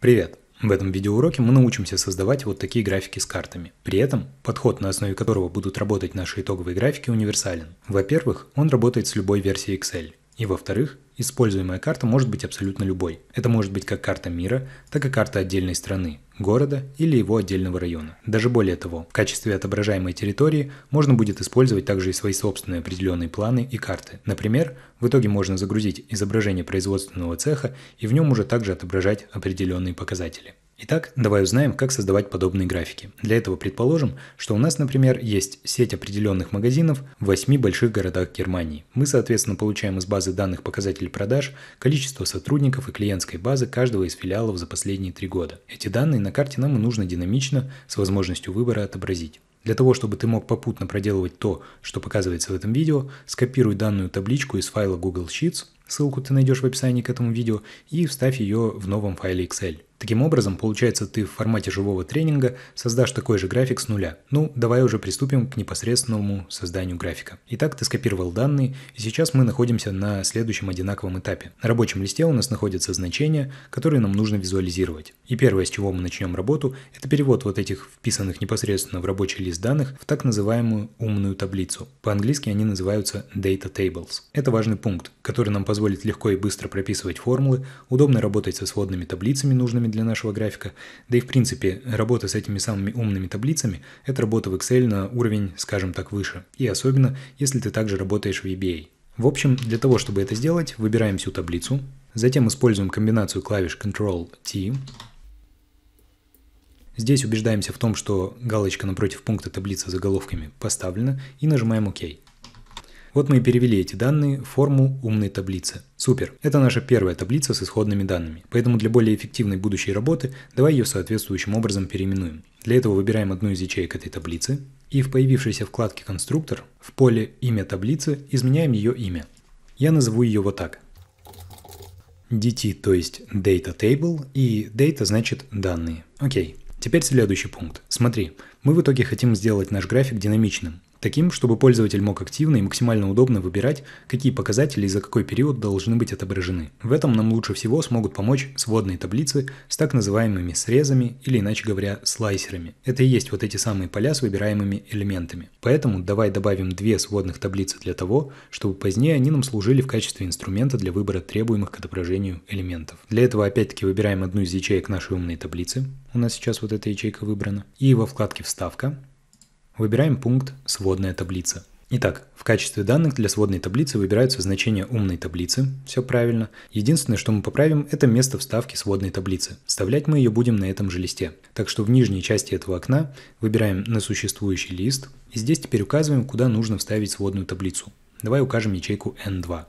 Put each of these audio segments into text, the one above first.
Привет! В этом видеоуроке мы научимся создавать вот такие графики с картами. При этом подход, на основе которого будут работать наши итоговые графики, универсален. Во-первых, он работает с любой версией Excel. И во-вторых, Используемая карта может быть абсолютно любой. Это может быть как карта мира, так и карта отдельной страны, города или его отдельного района. Даже более того, в качестве отображаемой территории можно будет использовать также и свои собственные определенные планы и карты. Например, в итоге можно загрузить изображение производственного цеха и в нем уже также отображать определенные показатели. Итак, давай узнаем, как создавать подобные графики. Для этого предположим, что у нас, например, есть сеть определенных магазинов в 8 больших городах Германии. Мы, соответственно, получаем из базы данных показателей продаж, количество сотрудников и клиентской базы каждого из филиалов за последние три года. Эти данные на карте нам нужно динамично, с возможностью выбора отобразить. Для того, чтобы ты мог попутно проделывать то, что показывается в этом видео, скопируй данную табличку из файла Google Sheets, ссылку ты найдешь в описании к этому видео, и вставь ее в новом файле Excel. Таким образом, получается, ты в формате живого тренинга создашь такой же график с нуля. Ну, давай уже приступим к непосредственному созданию графика. Итак, ты скопировал данные, и сейчас мы находимся на следующем одинаковом этапе. На рабочем листе у нас находятся значения, которые нам нужно визуализировать. И первое, с чего мы начнем работу, это перевод вот этих вписанных непосредственно в рабочий лист данных в так называемую умную таблицу. По-английски они называются Data Tables. Это важный пункт, который нам позволит легко и быстро прописывать формулы, удобно работать со сводными таблицами нужными для нашего графика. Да и в принципе, работа с этими самыми умными таблицами – это работа в Excel на уровень, скажем так, выше. И особенно, если ты также работаешь в EBA. В общем, для того, чтобы это сделать, выбираем всю таблицу, затем используем комбинацию клавиш Ctrl-T, Здесь убеждаемся в том, что галочка напротив пункта таблица с заголовками поставлена и нажимаем ОК. OK. Вот мы и перевели эти данные в форму умной таблицы. Супер. Это наша первая таблица с исходными данными. Поэтому для более эффективной будущей работы давай ее соответствующим образом переименуем. Для этого выбираем одну из ячеек этой таблицы и в появившейся вкладке «Конструктор» в поле «Имя таблицы» изменяем ее имя. Я назову ее вот так. DT, то есть Data Table, и Data значит данные. Окей. Теперь следующий пункт. Смотри, мы в итоге хотим сделать наш график динамичным таким, чтобы пользователь мог активно и максимально удобно выбирать, какие показатели и за какой период должны быть отображены. В этом нам лучше всего смогут помочь сводные таблицы с так называемыми срезами или, иначе говоря, слайсерами. Это и есть вот эти самые поля с выбираемыми элементами. Поэтому давай добавим две сводных таблицы для того, чтобы позднее они нам служили в качестве инструмента для выбора требуемых к отображению элементов. Для этого опять-таки выбираем одну из ячеек нашей умной таблицы. У нас сейчас вот эта ячейка выбрана. И во вкладке «Вставка» Выбираем пункт «Сводная таблица». Итак, в качестве данных для сводной таблицы выбираются значения умной таблицы, все правильно. Единственное, что мы поправим, это место вставки сводной таблицы. Вставлять мы ее будем на этом же листе. Так что в нижней части этого окна выбираем на существующий лист, и здесь теперь указываем, куда нужно вставить сводную таблицу. Давай укажем ячейку N2.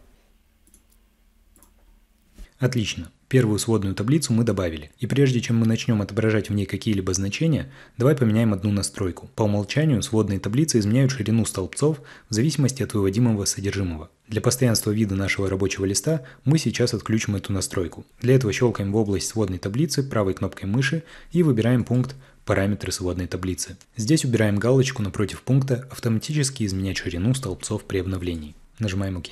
Отлично. Первую сводную таблицу мы добавили. И прежде чем мы начнем отображать в ней какие-либо значения, давай поменяем одну настройку. По умолчанию сводные таблицы изменяют ширину столбцов в зависимости от выводимого содержимого. Для постоянства вида нашего рабочего листа мы сейчас отключим эту настройку. Для этого щелкаем в область сводной таблицы правой кнопкой мыши и выбираем пункт «Параметры сводной таблицы». Здесь убираем галочку напротив пункта «Автоматически изменять ширину столбцов при обновлении». Нажимаем ОК.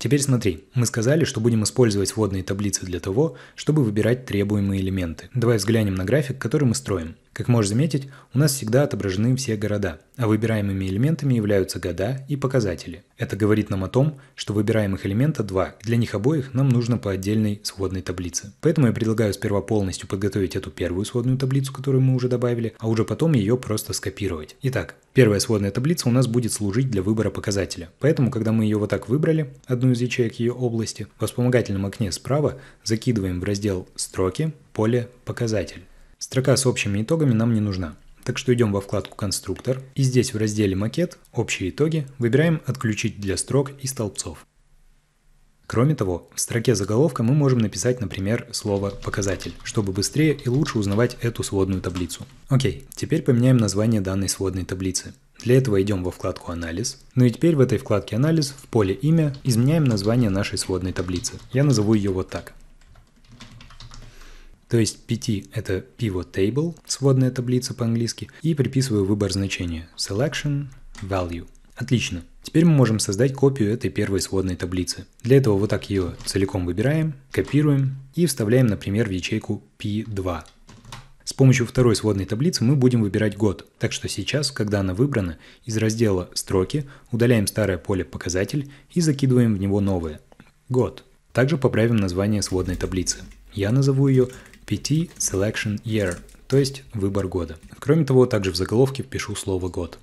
Теперь смотри, мы сказали, что будем использовать водные таблицы для того, чтобы выбирать требуемые элементы. Давай взглянем на график, который мы строим. Как можешь заметить, у нас всегда отображены все города, а выбираемыми элементами являются года и показатели. Это говорит нам о том, что выбираемых элемента два, и для них обоих нам нужно по отдельной сводной таблице. Поэтому я предлагаю сперва полностью подготовить эту первую сводную таблицу, которую мы уже добавили, а уже потом ее просто скопировать. Итак, первая сводная таблица у нас будет служить для выбора показателя. Поэтому, когда мы ее вот так выбрали, одну из ячеек ее области, в вспомогательном окне справа закидываем в раздел «Строки» поле «Показатель». Строка с общими итогами нам не нужна. Так что идем во вкладку «Конструктор» и здесь в разделе «Макет» «Общие итоги» выбираем «Отключить для строк и столбцов». Кроме того, в строке заголовка мы можем написать, например, слово «показатель», чтобы быстрее и лучше узнавать эту сводную таблицу. Окей, теперь поменяем название данной сводной таблицы. Для этого идем во вкладку «Анализ». Ну и теперь в этой вкладке «Анализ» в поле «Имя» изменяем название нашей сводной таблицы. Я назову ее вот так то есть 5 — это pivot table, сводная таблица по-английски, и приписываю выбор значения selection value. Отлично. Теперь мы можем создать копию этой первой сводной таблицы. Для этого вот так ее целиком выбираем, копируем и вставляем, например, в ячейку P2. С помощью второй сводной таблицы мы будем выбирать год, так что сейчас, когда она выбрана, из раздела «Строки» удаляем старое поле «Показатель» и закидываем в него новое – «Год». Также поправим название сводной таблицы. Я назову ее PT Selection Year, то есть выбор года. Кроме того, также в заголовке впишу слово «год».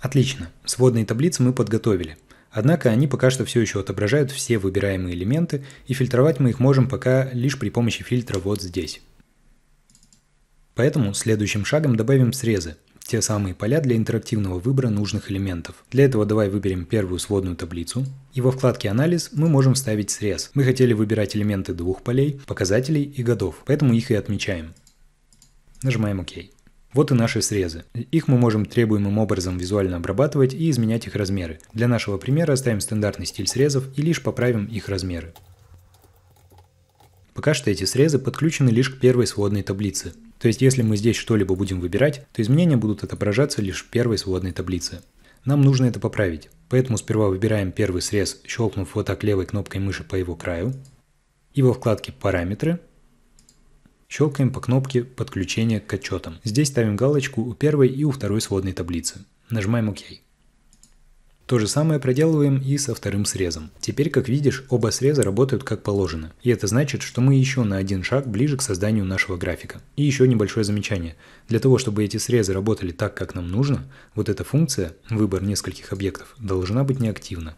Отлично, сводные таблицы мы подготовили. Однако они пока что все еще отображают все выбираемые элементы, и фильтровать мы их можем пока лишь при помощи фильтра вот здесь. Поэтому следующим шагом добавим срезы те самые поля для интерактивного выбора нужных элементов. Для этого давай выберем первую сводную таблицу. И во вкладке «Анализ» мы можем вставить срез. Мы хотели выбирать элементы двух полей, показателей и годов, поэтому их и отмечаем. Нажимаем ОК. Вот и наши срезы. Их мы можем требуемым образом визуально обрабатывать и изменять их размеры. Для нашего примера оставим стандартный стиль срезов и лишь поправим их размеры. Пока что эти срезы подключены лишь к первой сводной таблице. То есть если мы здесь что-либо будем выбирать, то изменения будут отображаться лишь в первой сводной таблице. Нам нужно это поправить, поэтому сперва выбираем первый срез, щелкнув вот так левой кнопкой мыши по его краю, и во вкладке «Параметры» щелкаем по кнопке «Подключение к отчетам». Здесь ставим галочку у первой и у второй сводной таблицы. Нажимаем «Ок». То же самое проделываем и со вторым срезом. Теперь, как видишь, оба среза работают как положено. И это значит, что мы еще на один шаг ближе к созданию нашего графика. И еще небольшое замечание. Для того, чтобы эти срезы работали так, как нам нужно, вот эта функция, выбор нескольких объектов, должна быть неактивна.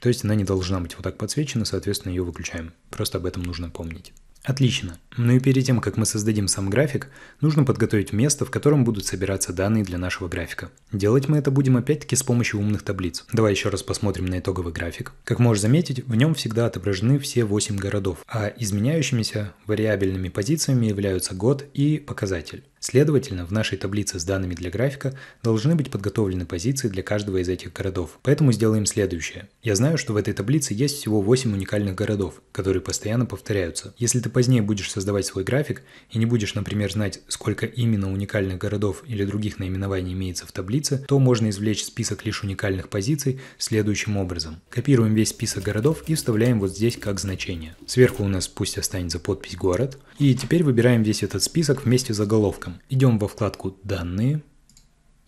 То есть она не должна быть вот так подсвечена, соответственно ее выключаем. Просто об этом нужно помнить. Отлично. Ну и перед тем, как мы создадим сам график, нужно подготовить место, в котором будут собираться данные для нашего графика. Делать мы это будем опять-таки с помощью умных таблиц. Давай еще раз посмотрим на итоговый график. Как можешь заметить, в нем всегда отображены все 8 городов, а изменяющимися вариабельными позициями являются год и показатель. Следовательно, в нашей таблице с данными для графика должны быть подготовлены позиции для каждого из этих городов. Поэтому сделаем следующее. Я знаю, что в этой таблице есть всего 8 уникальных городов, которые постоянно повторяются. Если ты позднее будешь создавать свой график и не будешь, например, знать, сколько именно уникальных городов или других наименований имеется в таблице, то можно извлечь список лишь уникальных позиций следующим образом. Копируем весь список городов и вставляем вот здесь как значение. Сверху у нас пусть останется подпись «Город». И теперь выбираем весь этот список вместе с заголовком диском. Идем во вкладку «Данные»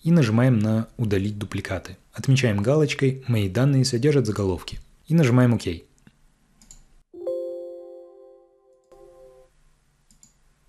и нажимаем на «Удалить дубликаты». Отмечаем галочкой «Мои данные содержат заголовки» и нажимаем «Ок».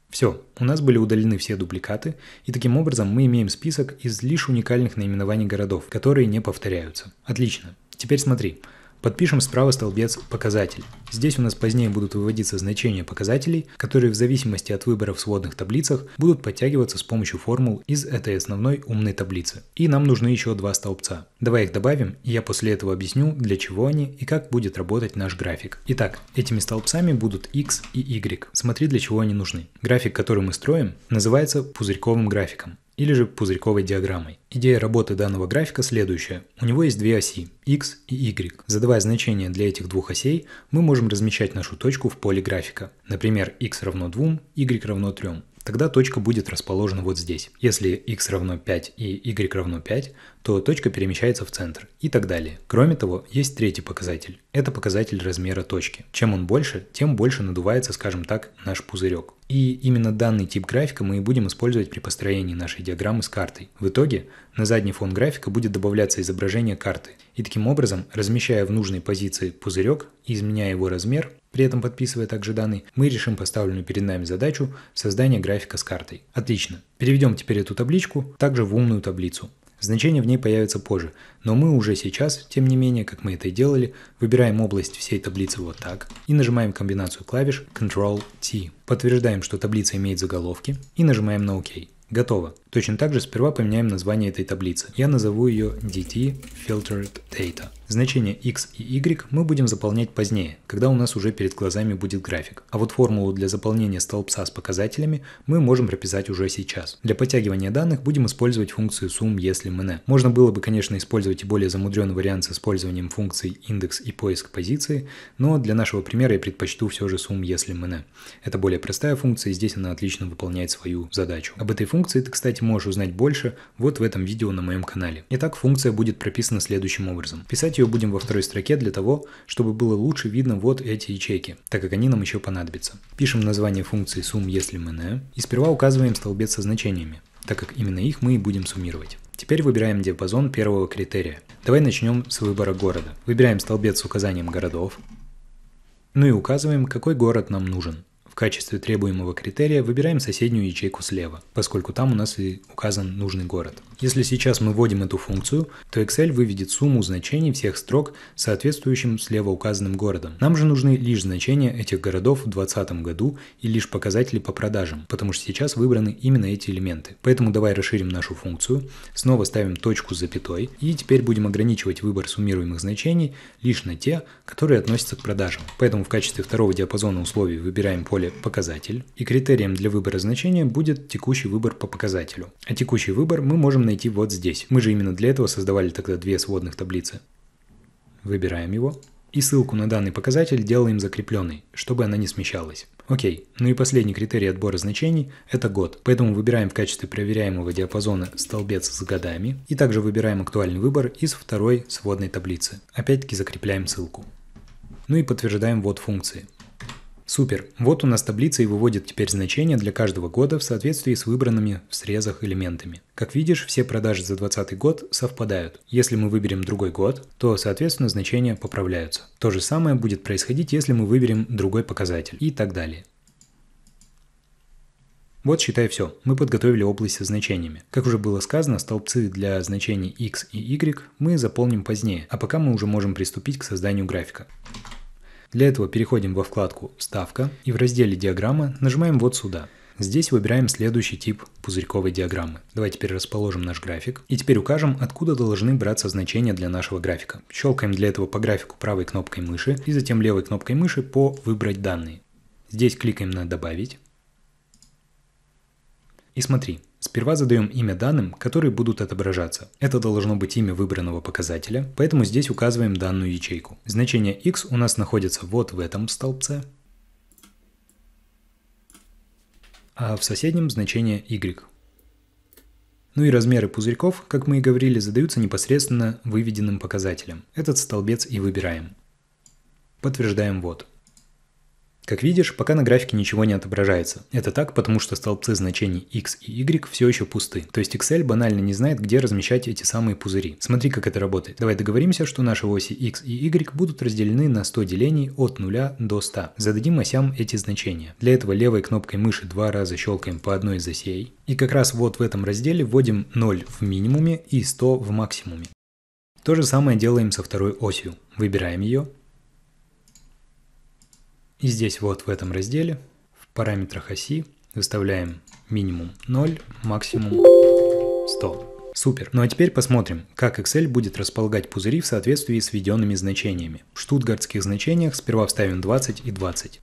Все, у нас были удалены все дубликаты, и таким образом мы имеем список из лишь уникальных наименований городов, которые не повторяются. Отлично. Теперь смотри, Подпишем справа столбец «Показатель». Здесь у нас позднее будут выводиться значения показателей, которые в зависимости от выбора в сводных таблицах будут подтягиваться с помощью формул из этой основной умной таблицы. И нам нужны еще два столбца. Давай их добавим, и я после этого объясню, для чего они и как будет работать наш график. Итак, этими столбцами будут x и y. Смотри, для чего они нужны. График, который мы строим, называется пузырьковым графиком или же пузырьковой диаграммой. Идея работы данного графика следующая. У него есть две оси – x и y. Задавая значения для этих двух осей, мы можем размещать нашу точку в поле графика. Например, x равно 2, y равно 3 тогда точка будет расположена вот здесь. Если x равно 5 и y равно 5, то точка перемещается в центр и так далее. Кроме того, есть третий показатель. Это показатель размера точки. Чем он больше, тем больше надувается, скажем так, наш пузырек. И именно данный тип графика мы и будем использовать при построении нашей диаграммы с картой. В итоге на задний фон графика будет добавляться изображение карты. И таким образом, размещая в нужной позиции пузырек и изменяя его размер, при этом подписывая также данные, мы решим поставленную перед нами задачу создания графика с картой. Отлично. Переведем теперь эту табличку также в умную таблицу. Значения в ней появятся позже, но мы уже сейчас, тем не менее, как мы это и делали, выбираем область всей таблицы вот так и нажимаем комбинацию клавиш Ctrl-T. Подтверждаем, что таблица имеет заголовки и нажимаем на OK. Готово. Точно так же сперва поменяем название этой таблицы. Я назову ее DT Filtered Data. Значения x и y мы будем заполнять позднее, когда у нас уже перед глазами будет график. А вот формулу для заполнения столбца с показателями мы можем прописать уже сейчас. Для подтягивания данных будем использовать функцию sum если mn. Можно было бы, конечно, использовать и более замудренный вариант с использованием функций индекс и поиск позиции, но для нашего примера я предпочту все же sum если mn. Это более простая функция, и здесь она отлично выполняет свою задачу. Об этой функции ты, кстати, можешь узнать больше вот в этом видео на моем канале. Итак, функция будет прописана следующим образом. Писать ее будем во второй строке для того, чтобы было лучше видно вот эти ячейки, так как они нам еще понадобятся. Пишем название функции sum, если мы не, и сперва указываем столбец со значениями, так как именно их мы и будем суммировать. Теперь выбираем диапазон первого критерия. Давай начнем с выбора города. Выбираем столбец с указанием городов, ну и указываем, какой город нам нужен. В качестве требуемого критерия выбираем соседнюю ячейку слева, поскольку там у нас и указан нужный город. Если сейчас мы вводим эту функцию, то Excel выведет сумму значений всех строк соответствующим слева указанным городам. Нам же нужны лишь значения этих городов в 2020 году и лишь показатели по продажам, потому что сейчас выбраны именно эти элементы. Поэтому давай расширим нашу функцию, снова ставим точку с запятой и теперь будем ограничивать выбор суммируемых значений лишь на те, которые относятся к продажам. Поэтому в качестве второго диапазона условий выбираем поле «Показатель» и критерием для выбора значения будет текущий выбор по показателю. А текущий выбор мы можем найти вот здесь. Мы же именно для этого создавали тогда две сводных таблицы. Выбираем его. И ссылку на данный показатель делаем закрепленной, чтобы она не смещалась. Окей, ну и последний критерий отбора значений – это год, поэтому выбираем в качестве проверяемого диапазона столбец с годами и также выбираем актуальный выбор из второй сводной таблицы. Опять-таки закрепляем ссылку. Ну и подтверждаем вот функции. Супер! Вот у нас таблица и выводит теперь значения для каждого года в соответствии с выбранными в срезах элементами. Как видишь, все продажи за 2020 год совпадают. Если мы выберем другой год, то, соответственно, значения поправляются. То же самое будет происходить, если мы выберем другой показатель и так далее. Вот считай все, мы подготовили область со значениями. Как уже было сказано, столбцы для значений x и y мы заполним позднее, а пока мы уже можем приступить к созданию графика. Для этого переходим во вкладку «Ставка» и в разделе «Диаграмма» нажимаем вот сюда. Здесь выбираем следующий тип пузырьковой диаграммы. Давайте теперь расположим наш график. И теперь укажем, откуда должны браться значения для нашего графика. Щелкаем для этого по графику правой кнопкой мыши и затем левой кнопкой мыши по «Выбрать данные». Здесь кликаем на «Добавить». И смотри, Сперва задаем имя данным, которые будут отображаться. Это должно быть имя выбранного показателя, поэтому здесь указываем данную ячейку. Значение x у нас находится вот в этом столбце, а в соседнем значение y. Ну и размеры пузырьков, как мы и говорили, задаются непосредственно выведенным показателем. Этот столбец и выбираем. Подтверждаем вот. Как видишь, пока на графике ничего не отображается. Это так, потому что столбцы значений x и y все еще пусты. То есть Excel банально не знает, где размещать эти самые пузыри. Смотри, как это работает. Давай договоримся, что наши оси x и y будут разделены на 100 делений от 0 до 100. Зададим осям эти значения. Для этого левой кнопкой мыши два раза щелкаем по одной из осей. И как раз вот в этом разделе вводим 0 в минимуме и 100 в максимуме. То же самое делаем со второй осью. Выбираем ее, и здесь вот в этом разделе в параметрах оси выставляем минимум 0, максимум 100. Супер. Ну а теперь посмотрим, как Excel будет располагать пузыри в соответствии с введенными значениями. В штутгартских значениях сперва вставим 20 и 20.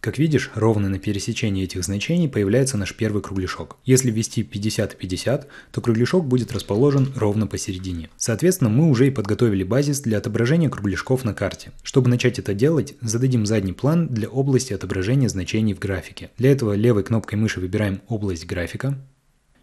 Как видишь, ровно на пересечении этих значений появляется наш первый кругляшок. Если ввести 50 и 50, то кругляшок будет расположен ровно посередине. Соответственно, мы уже и подготовили базис для отображения кругляшков на карте. Чтобы начать это делать, зададим задний план для области отображения значений в графике. Для этого левой кнопкой мыши выбираем область графика,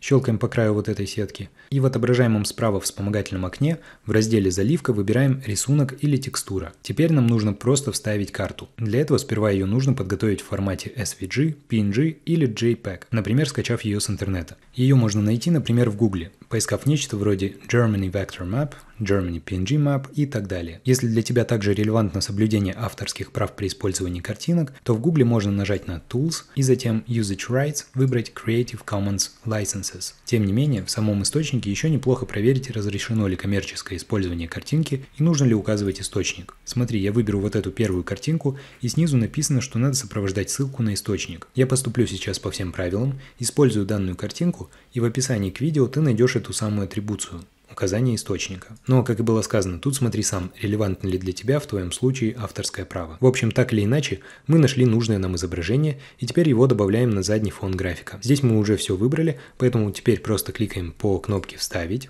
щелкаем по краю вот этой сетки. И в отображаемом справа вспомогательном окне в разделе «Заливка» выбираем «Рисунок» или «Текстура». Теперь нам нужно просто вставить карту. Для этого сперва ее нужно подготовить в формате SVG, PNG или JPEG, например, скачав ее с интернета. Ее можно найти, например, в Гугле, поискав нечто вроде Germany Vector Map, Germany PNG Map и так далее. Если для тебя также релевантно соблюдение авторских прав при использовании картинок, то в Google можно нажать на Tools и затем Usage Rights выбрать Creative Commons Licenses. Тем не менее, в самом источнике еще неплохо проверить, разрешено ли коммерческое использование картинки и нужно ли указывать источник. Смотри, я выберу вот эту первую картинку и снизу написано, что надо сопровождать ссылку на источник. Я поступлю сейчас по всем правилам, использую данную картинку и в описании к видео ты найдешь эту самую атрибуцию указание источника. Но, как и было сказано, тут смотри сам, релевантно ли для тебя в твоем случае авторское право. В общем, так или иначе, мы нашли нужное нам изображение, и теперь его добавляем на задний фон графика. Здесь мы уже все выбрали, поэтому теперь просто кликаем по кнопке «Вставить»,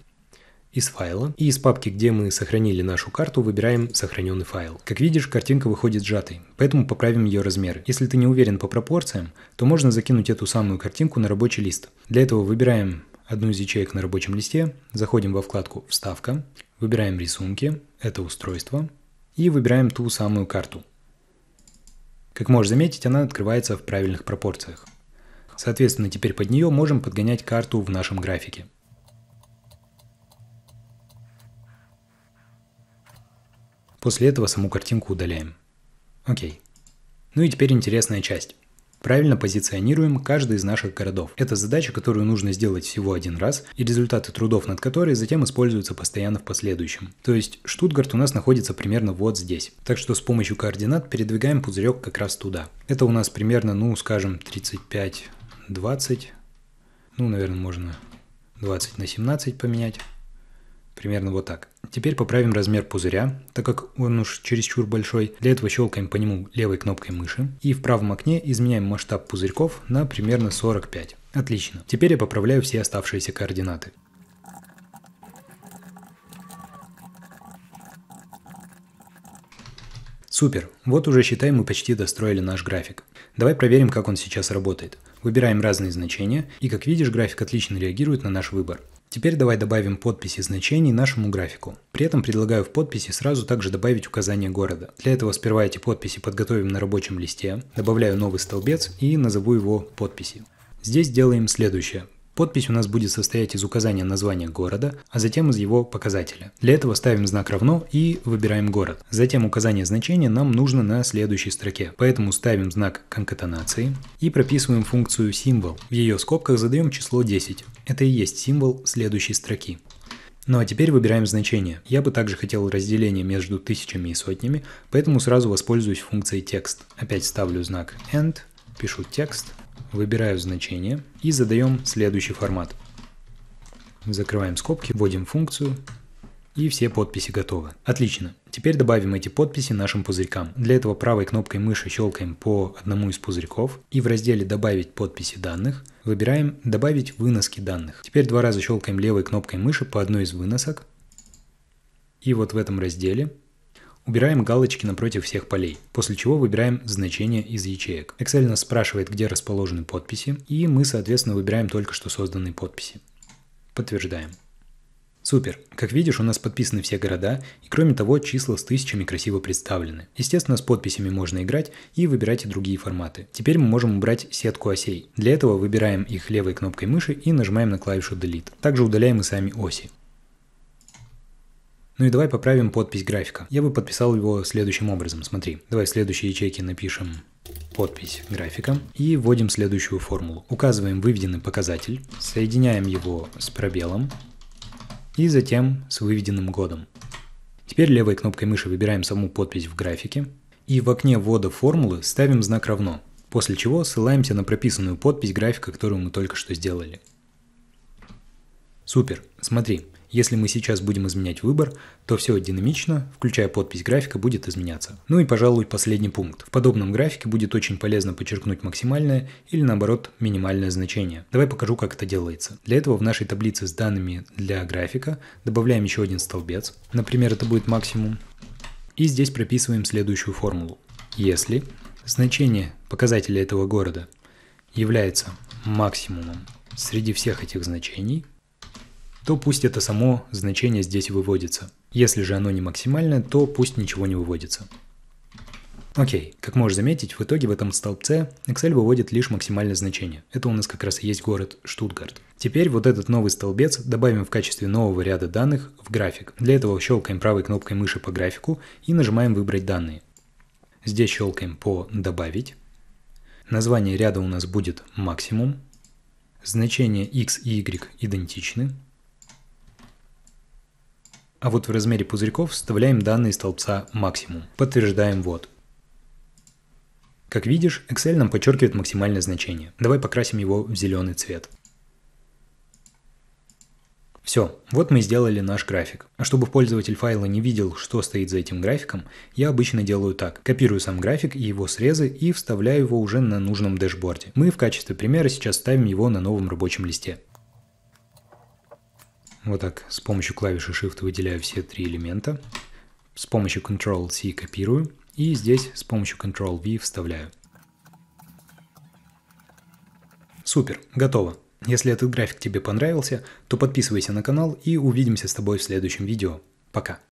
из файла и из папки, где мы сохранили нашу карту, выбираем сохраненный файл. Как видишь, картинка выходит сжатой, поэтому поправим ее размеры. Если ты не уверен по пропорциям, то можно закинуть эту самую картинку на рабочий лист. Для этого выбираем одну из ячеек на рабочем листе, заходим во вкладку «Вставка», выбираем рисунки, это устройство, и выбираем ту самую карту. Как можешь заметить, она открывается в правильных пропорциях. Соответственно, теперь под нее можем подгонять карту в нашем графике. После этого саму картинку удаляем. Окей. Ну и теперь интересная часть. Правильно позиционируем каждый из наших городов. Это задача, которую нужно сделать всего один раз, и результаты трудов над которой затем используются постоянно в последующем. То есть Штутгарт у нас находится примерно вот здесь. Так что с помощью координат передвигаем пузырек как раз туда. Это у нас примерно, ну, скажем, 35, 20, ну, наверное, можно 20 на 17 поменять. Примерно вот так. Теперь поправим размер пузыря, так как он уж чересчур большой. Для этого щелкаем по нему левой кнопкой мыши. И в правом окне изменяем масштаб пузырьков на примерно 45. Отлично. Теперь я поправляю все оставшиеся координаты. Супер, вот уже считаем мы почти достроили наш график. Давай проверим, как он сейчас работает. Выбираем разные значения, и как видишь, график отлично реагирует на наш выбор. Теперь давай добавим подписи значений нашему графику. При этом предлагаю в подписи сразу также добавить указание города. Для этого сперва эти подписи подготовим на рабочем листе, добавляю новый столбец и назову его подписи. Здесь делаем следующее. Подпись у нас будет состоять из указания названия города, а затем из его показателя. Для этого ставим знак равно и выбираем город. Затем указание значения нам нужно на следующей строке, поэтому ставим знак конкатенации и прописываем функцию символ. В ее скобках задаем число 10. Это и есть символ следующей строки. Ну а теперь выбираем значение. Я бы также хотел разделение между тысячами и сотнями, поэтому сразу воспользуюсь функцией текст. Опять ставлю знак AND, пишу текст, выбираю значение и задаем следующий формат. Закрываем скобки, вводим функцию и все подписи готовы. Отлично. Теперь добавим эти подписи нашим пузырькам. Для этого правой кнопкой мыши щелкаем по одному из пузырьков и в разделе «Добавить подписи данных» выбираем «Добавить выноски данных». Теперь два раза щелкаем левой кнопкой мыши по одной из выносок. И вот в этом разделе Убираем галочки напротив всех полей, после чего выбираем значение из ячеек. Excel нас спрашивает, где расположены подписи, и мы, соответственно, выбираем только что созданные подписи. Подтверждаем. Супер. Как видишь, у нас подписаны все города, и кроме того, числа с тысячами красиво представлены. Естественно, с подписями можно играть и выбирать и другие форматы. Теперь мы можем убрать сетку осей. Для этого выбираем их левой кнопкой мыши и нажимаем на клавишу Delete. Также удаляем и сами оси. Ну и давай поправим подпись графика. Я бы подписал его следующим образом. Смотри, давай в следующей ячейке напишем подпись графика и вводим следующую формулу. Указываем выведенный показатель, соединяем его с пробелом и затем с выведенным годом. Теперь левой кнопкой мыши выбираем саму подпись в графике и в окне ввода формулы ставим знак «равно», после чего ссылаемся на прописанную подпись графика, которую мы только что сделали. Супер, смотри, если мы сейчас будем изменять выбор, то все динамично, включая подпись графика, будет изменяться. Ну и, пожалуй, последний пункт. В подобном графике будет очень полезно подчеркнуть максимальное или, наоборот, минимальное значение. Давай покажу, как это делается. Для этого в нашей таблице с данными для графика добавляем еще один столбец. Например, это будет максимум. И здесь прописываем следующую формулу. Если значение показателя этого города является максимумом среди всех этих значений – то пусть это само значение здесь выводится. Если же оно не максимальное, то пусть ничего не выводится. Окей, как можешь заметить, в итоге в этом столбце Excel выводит лишь максимальное значение. Это у нас как раз и есть город Штутгарт. Теперь вот этот новый столбец добавим в качестве нового ряда данных в график. Для этого щелкаем правой кнопкой мыши по графику и нажимаем «Выбрать данные». Здесь щелкаем по «Добавить». Название ряда у нас будет «Максимум». Значения x и y идентичны. А вот в размере пузырьков вставляем данные столбца максимум. Подтверждаем вот. Как видишь, Excel нам подчеркивает максимальное значение. Давай покрасим его в зеленый цвет. Все, вот мы сделали наш график. А чтобы пользователь файла не видел, что стоит за этим графиком, я обычно делаю так. Копирую сам график и его срезы и вставляю его уже на нужном дэшборде. Мы в качестве примера сейчас ставим его на новом рабочем листе. Вот так с помощью клавиши Shift выделяю все три элемента, с помощью Ctrl-C копирую и здесь с помощью Ctrl-V вставляю. Супер, готово. Если этот график тебе понравился, то подписывайся на канал и увидимся с тобой в следующем видео. Пока.